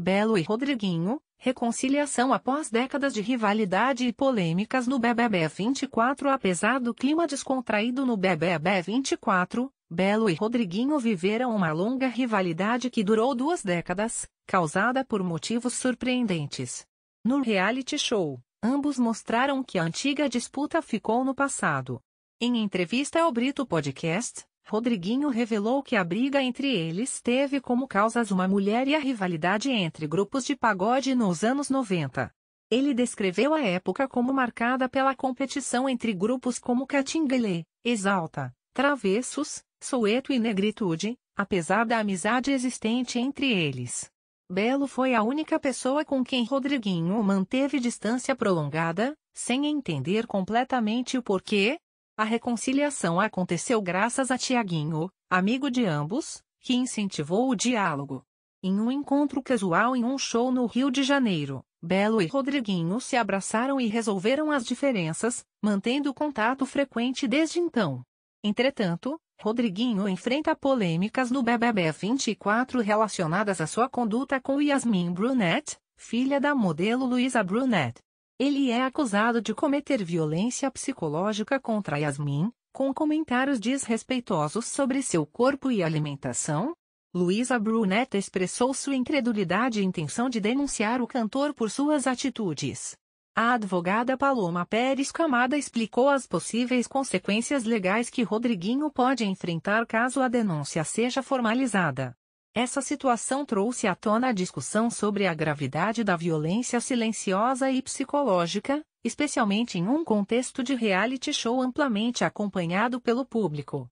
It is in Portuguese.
Belo e Rodriguinho, reconciliação após décadas de rivalidade e polêmicas no BBB 24 Apesar do clima descontraído no BBB 24, Belo e Rodriguinho viveram uma longa rivalidade que durou duas décadas, causada por motivos surpreendentes. No reality show, ambos mostraram que a antiga disputa ficou no passado. Em entrevista ao Brito Podcast, Rodriguinho revelou que a briga entre eles teve como causas uma mulher e a rivalidade entre grupos de pagode nos anos 90. Ele descreveu a época como marcada pela competição entre grupos como Catinguelê, Exalta, Travessos, Soueto e Negritude, apesar da amizade existente entre eles. Belo foi a única pessoa com quem Rodriguinho manteve distância prolongada, sem entender completamente o porquê, a reconciliação aconteceu graças a Tiaguinho, amigo de ambos, que incentivou o diálogo. Em um encontro casual em um show no Rio de Janeiro, Belo e Rodriguinho se abraçaram e resolveram as diferenças, mantendo contato frequente desde então. Entretanto, Rodriguinho enfrenta polêmicas no BBB 24 relacionadas à sua conduta com Yasmin Brunet, filha da modelo Luisa Brunet. Ele é acusado de cometer violência psicológica contra Yasmin, com comentários desrespeitosos sobre seu corpo e alimentação. Luísa Brunetta expressou sua incredulidade e intenção de denunciar o cantor por suas atitudes. A advogada Paloma Pérez Camada explicou as possíveis consequências legais que Rodriguinho pode enfrentar caso a denúncia seja formalizada. Essa situação trouxe à tona a discussão sobre a gravidade da violência silenciosa e psicológica, especialmente em um contexto de reality show amplamente acompanhado pelo público.